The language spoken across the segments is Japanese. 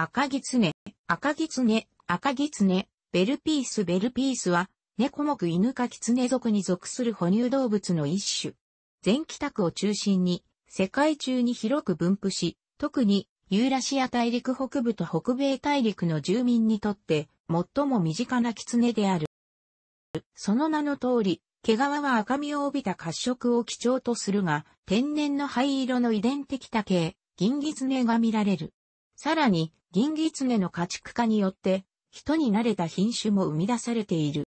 赤ギツネ、赤ギツネ、赤ギツネ、ベルピースベルピースは、猫目犬かキツネ族に属する哺乳動物の一種。全帰宅を中心に、世界中に広く分布し、特にユーラシア大陸北部と北米大陸の住民にとって、最も身近なキツネである。その名の通り、毛皮は赤みを帯びた褐色を基調とするが、天然の灰色の遺伝的多形、銀ギツネが見られる。さらに、銀ギツネの家畜化によって、人に慣れた品種も生み出されている。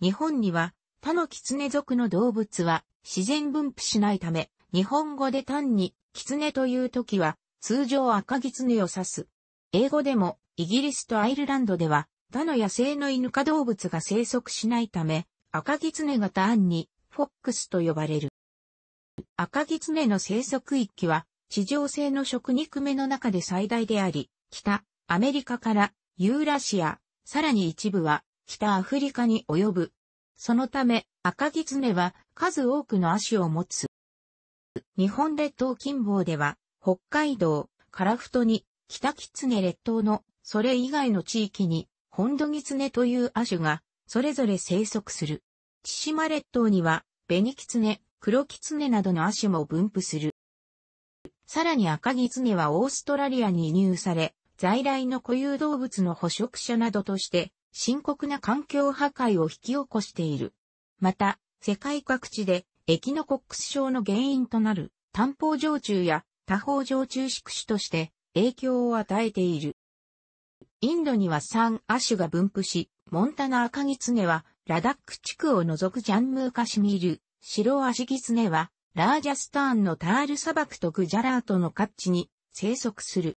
日本には、他のキツネ族の動物は自然分布しないため、日本語で単にキツネという時は、通常赤キツネを指す。英語でも、イギリスとアイルランドでは、他の野生の犬科動物が生息しないため、赤キツネが単に、フォックスと呼ばれる。赤キツネの生息域は、地上製の食肉目の中で最大であり、北、アメリカからユーラシア、さらに一部は北アフリカに及ぶ。そのため、赤ギツネは数多くの足を持つ。日本列島近傍では、北海道、カラフトに、北キツネ列島の、それ以外の地域に、本土ギツネという亜種が、それぞれ生息する。千島列島には、ベニキツネ、黒キツネなどの亜種も分布する。さらに赤ギツネはオーストラリアに移入され、在来の固有動物の捕食者などとして、深刻な環境破壊を引き起こしている。また、世界各地で、エキノコックス症の原因となる、単方常駐や多方常駐宿主として影響を与えている。インドには3亜種が分布し、モンタナアカギツネはラダック地区を除くジャンムーカシミール、白足ギツネはラージャスターンのタール砂漠とグジャラートの各地に生息する。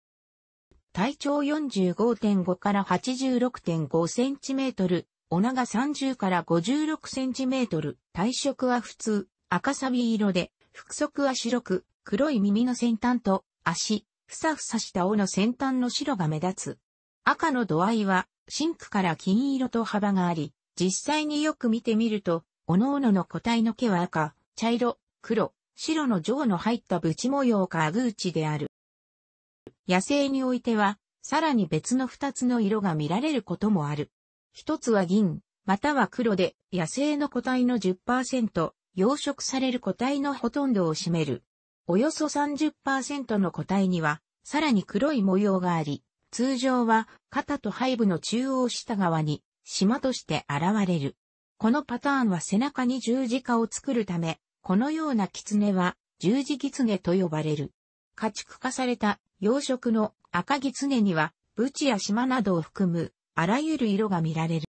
体長45.5から86.5センチメートル、お長30から56センチメートル、体色は普通、赤サビ色で、腹側は白く、黒い耳の先端と、足、ふさふさした尾の先端の白が目立つ。赤の度合いは、シンクから金色と幅があり、実際によく見てみると、おのおのの個体の毛は赤、茶色、黒、白の上の入ったブチ模様かアグーチである。野生においては、さらに別の二つの色が見られることもある。一つは銀、または黒で、野生の個体の10%、養殖される個体のほとんどを占める。およそ30%の個体には、さらに黒い模様があり、通常は肩と背部の中央下側に、島として現れる。このパターンは背中に十字架を作るため、このような狐は、十字狐と呼ばれる。家畜化された養殖の赤狐には、ブチや島などを含む、あらゆる色が見られる。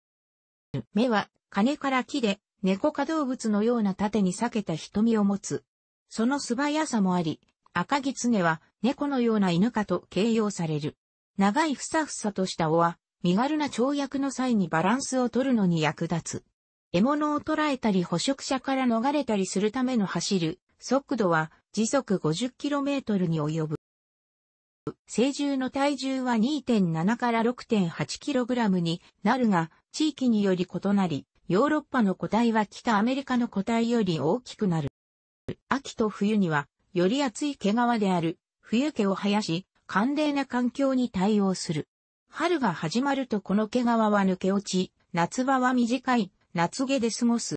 目は、金から木で、猫科動物のような縦に裂けた瞳を持つ。その素早さもあり、赤狐は猫のような犬かと形容される。長いふさふさとした尾は、身軽な跳躍の際にバランスを取るのに役立つ。獲物を捕らえたり捕食者から逃れたりするための走る速度は時速 50km に及ぶ。成獣の体重は2.7から 6.8kg になるが、地域により異なり、ヨーロッパの個体は北アメリカの個体より大きくなる。秋と冬には、より厚い毛皮である、冬毛を生やし、寒冷な環境に対応する。春が始まるとこの毛皮は抜け落ち、夏場は短い夏毛で過ごす。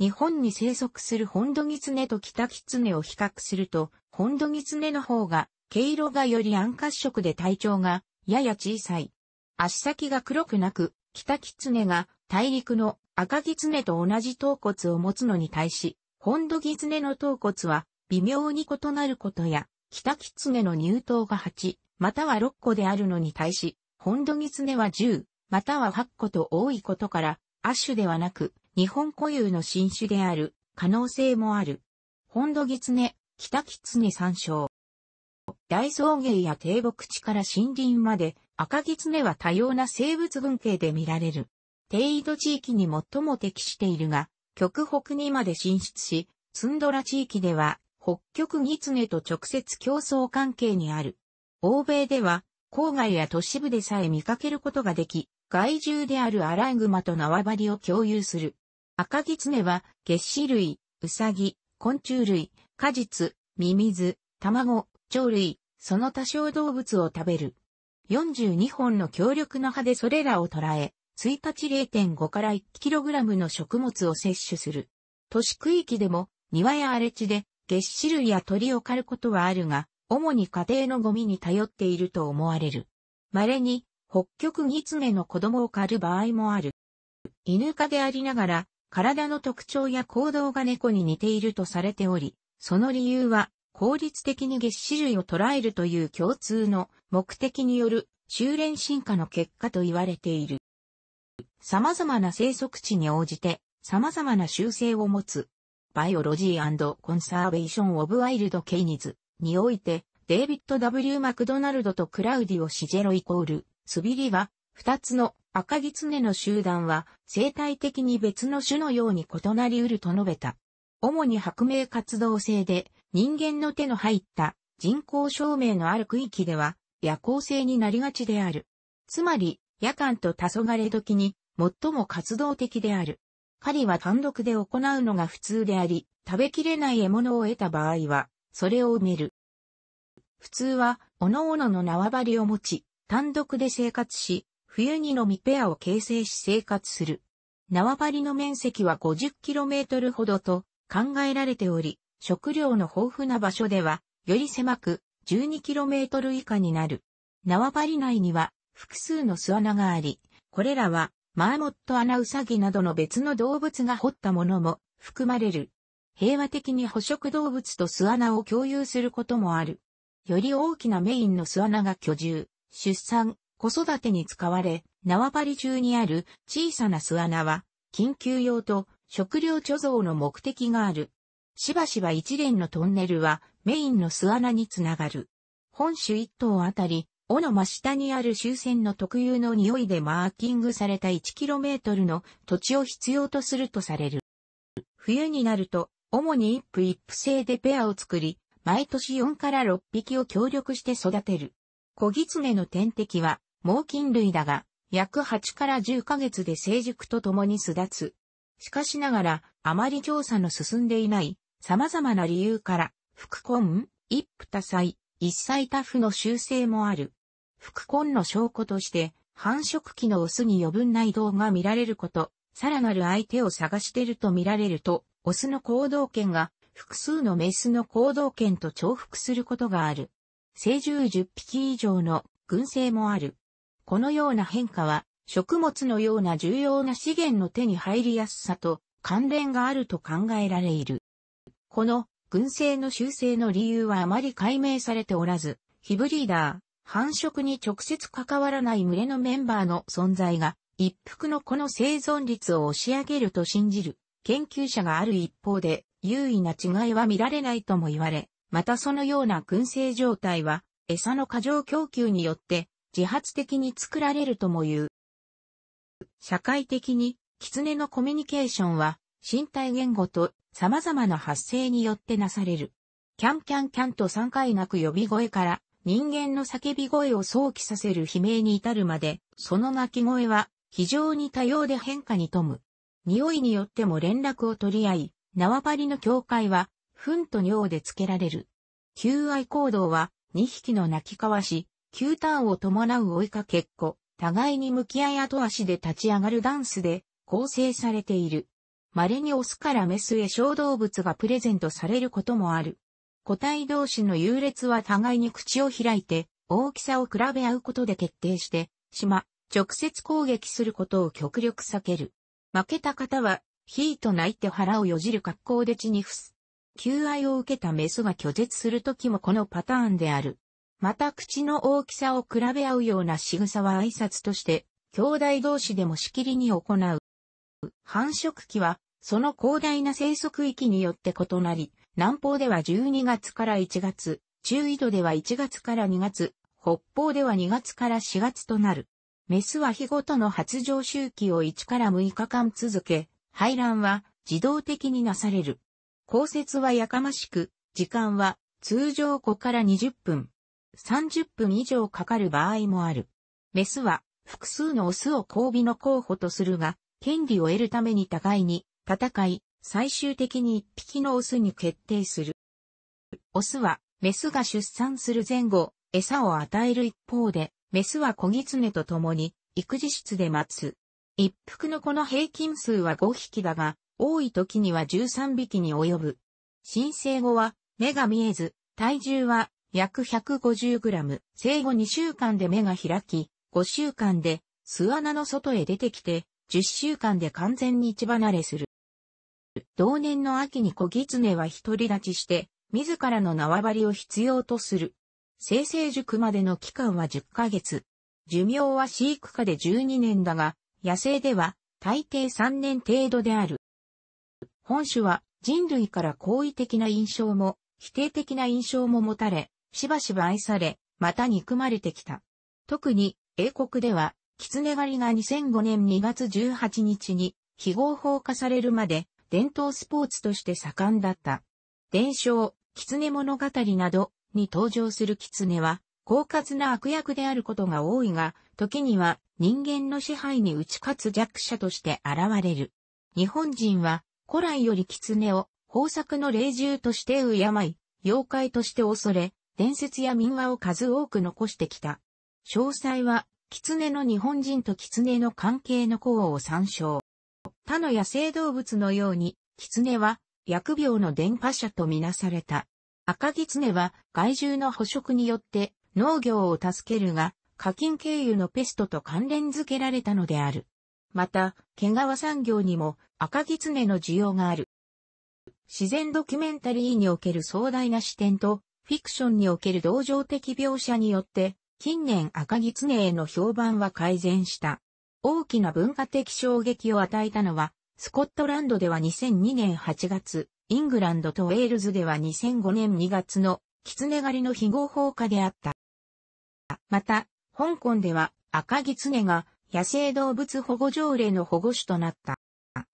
日本に生息するホンドギツネとキタキツネを比較すると、ホンドギツネの方が、毛色がより暗褐色で体長が、やや小さい。足先が黒くなく、キタキツネが、大陸の赤ギツネと同じ頭骨を持つのに対し、ホンドギツネの頭骨は、微妙に異なることや、キタキツネの乳頭が8、または6個であるのに対し、ホンドギツネは10、または8個と多いことから、亜種ではなく、日本固有の新種である、可能性もある。ホンドギツネ、キタキツネ参照。大草原や低木地から森林まで、赤ギツネは多様な生物群系で見られる。低緯度地域に最も適しているが、極北にまで進出し、ツンドラ地域では、北極ギツネと直接競争関係にある。欧米では、郊外や都市部でさえ見かけることができ、害獣であるアライグマと縄張りを共有する。赤ギツネは、月歯類、ウサギ、昆虫類、果実、ミミズ、卵、鳥類、その多少動物を食べる。42本の強力な歯でそれらを捕らえ、1日0.5から 1kg の食物を摂取する。都市区域でも庭や荒れ地で月歯類や鳥を狩ることはあるが、主に家庭のゴミに頼っていると思われる。稀に北極狐の子供を狩る場合もある。犬科でありながら、体の特徴や行動が猫に似ているとされており、その理由は、効率的に月種類を捉えるという共通の目的による修練進化の結果と言われている。様々な生息地に応じて様々な習性を持つ。バイオロジーコンサーベーション・オブ・ワイルド・ケイニズにおいて、デイビッド・ W・ マクドナルドとクラウディオ・シジェロイコール、スビリは、二つの赤狐の集団は生態的に別の種のように異なり得ると述べた。主に白明活動性で人間の手の入った人工証明のある区域では夜行性になりがちである。つまり夜間と黄昏時に最も活動的である。狩りは単独で行うのが普通であり、食べきれない獲物を得た場合は、それを埋める。普通は、各々の縄張りを持ち、単独で生活し、冬にのみペアを形成し生活する。縄張りの面積は 50km ほどと考えられており、食料の豊富な場所では、より狭く 12km 以下になる。縄張り内には複数の巣穴があり、これらはマーモットアナウサギなどの別の動物が掘ったものも含まれる。平和的に捕食動物と巣穴を共有することもある。より大きなメインの巣穴が居住。出産、子育てに使われ、縄張り中にある小さな巣穴は、緊急用と食料貯蔵の目的がある。しばしば一連のトンネルはメインの巣穴につながる。本種一頭あたり、尾の真下にある終戦の特有の匂いでマーキングされた 1km の土地を必要とするとされる。冬になると、主に一夫一夫制でペアを作り、毎年4から6匹を協力して育てる。小狐の天敵は、猛禽類だが、約8から10ヶ月で成熟と共に巣立つ。しかしながら、あまり調査の進んでいない、様々な理由から、副根、一夫多妻、一妻多夫の習性もある。副根の証拠として、繁殖期のオスに余分な移動が見られること、さらなる相手を探していると見られると、オスの行動権が複数のメスの行動権と重複することがある。成獣10匹以上の群生もある。このような変化は、食物のような重要な資源の手に入りやすさと関連があると考えられいる。この群生の修正の理由はあまり解明されておらず、ヒブリーダー、繁殖に直接関わらない群れのメンバーの存在が、一服のこの生存率を押し上げると信じる研究者がある一方で、優位な違いは見られないとも言われ、またそのような燻製状態は、餌の過剰供給によって、自発的に作られるとも言う。社会的に、狐のコミュニケーションは、身体言語と様々な発生によってなされる。キャンキャンキャンと3回学く呼び声から、人間の叫び声を想起させる悲鳴に至るまで、その鳴き声は、非常に多様で変化に富む。匂いによっても連絡を取り合い、縄張りの境界は、糞と尿でつけられる。求愛行動は、2匹の泣き交わし、急ターンを伴う追いかけっこ、互いに向き合い後足で立ち上がるダンスで構成されている。稀にオスからメスへ小動物がプレゼントされることもある。個体同士の優劣は互いに口を開いて、大きさを比べ合うことで決定して、しま、直接攻撃することを極力避ける。負けた方は、ヒーと泣いて腹をよじる格好で血に伏す。求愛を受けたメスが拒絶するときもこのパターンである。また口の大きさを比べ合うような仕草は挨拶として、兄弟同士でもしきりに行う。繁殖期は、その広大な生息域によって異なり、南方では12月から1月、中緯度では1月から2月、北方では2月から4月となる。メスは日ごとの発情周期を1から6日間続け、排卵は自動的になされる。降雪はやかましく、時間は通常5から20分、30分以上かかる場合もある。メスは複数のオスを交尾の候補とするが、権利を得るために互いに戦い、最終的に1匹のオスに決定する。オスはメスが出産する前後、餌を与える一方で、メスは小狐と共に育児室で待つ。一服の子の平均数は5匹だが、多い時には13匹に及ぶ。申請後は目が見えず、体重は約 150g、生後2週間で目が開き、5週間で巣穴の外へ出てきて、10週間で完全に血離れする。同年の秋に小狐は独り立ちして、自らの縄張りを必要とする。生成塾までの期間は10ヶ月。寿命は飼育下で12年だが、野生では大抵3年程度である。本種は人類から好意的な印象も否定的な印象も持たれ、しばしば愛され、また憎まれてきた。特に英国では、狐狩りが2005年2月18日に非合法化されるまで伝統スポーツとして盛んだった。伝承、狐物語などに登場する狐は、狡猾な悪役であることが多いが、時には人間の支配に打ち勝つ弱者として現れる。日本人は古来より狐を豊作の霊獣として敬い、妖怪として恐れ、伝説や民話を数多く残してきた。詳細は、狐の日本人と狐の関係の項を参照。他の野生動物のように、狐は疫病の伝播者とみなされた。赤狐は害獣の捕食によって農業を助けるが、課金経由のペストと関連付けられたのである。また、毛皮産業にも赤狐の需要がある。自然ドキュメンタリーにおける壮大な視点と、フィクションにおける同情的描写によって、近年赤狐への評判は改善した。大きな文化的衝撃を与えたのは、スコットランドでは2002年8月、イングランドとウェールズでは2005年2月の狐狩りの非合法化であった。また、香港では赤狐が野生動物保護条例の保護種となった。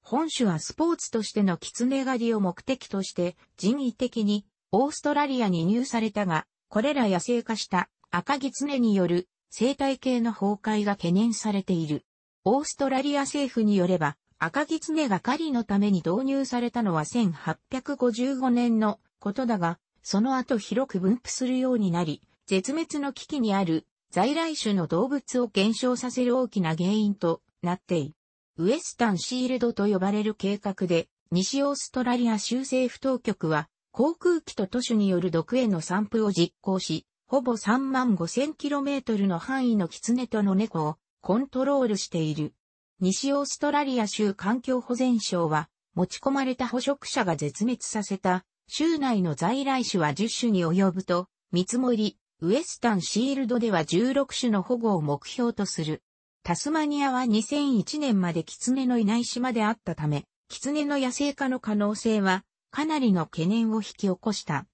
本種はスポーツとしてのキツネ狩りを目的として人為的にオーストラリアに入されたが、これら野生化した赤狐ツネによる生態系の崩壊が懸念されている。オーストラリア政府によれば、赤狐ツネが狩りのために導入されたのは1855年のことだが、その後広く分布するようになり、絶滅の危機にある在来種の動物を減少させる大きな原因となっている。ウエスタンシールドと呼ばれる計画で、西オーストラリア州政府当局は、航空機と都市による毒への散布を実行し、ほぼ3万 5000km の範囲のキツネとの猫をコントロールしている。西オーストラリア州環境保全省は、持ち込まれた捕食者が絶滅させた、州内の在来種は10種に及ぶと、見積もり、ウエスタンシールドでは16種の保護を目標とする。タスマニアは2001年までキツネのいない島であったため、キツネの野生化の可能性はかなりの懸念を引き起こした。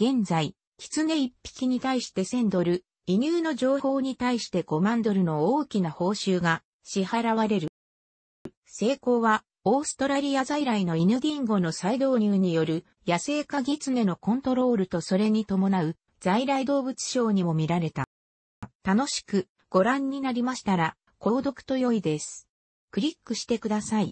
現在、キツネ1匹に対して1000ドル、移入の情報に対して5万ドルの大きな報酬が支払われる。成功は、オーストラリア在来の犬ディンゴの再導入による野生化ギツネのコントロールとそれに伴う在来動物賞にも見られた。楽しくご覧になりましたら、購読と良いです。クリックしてください。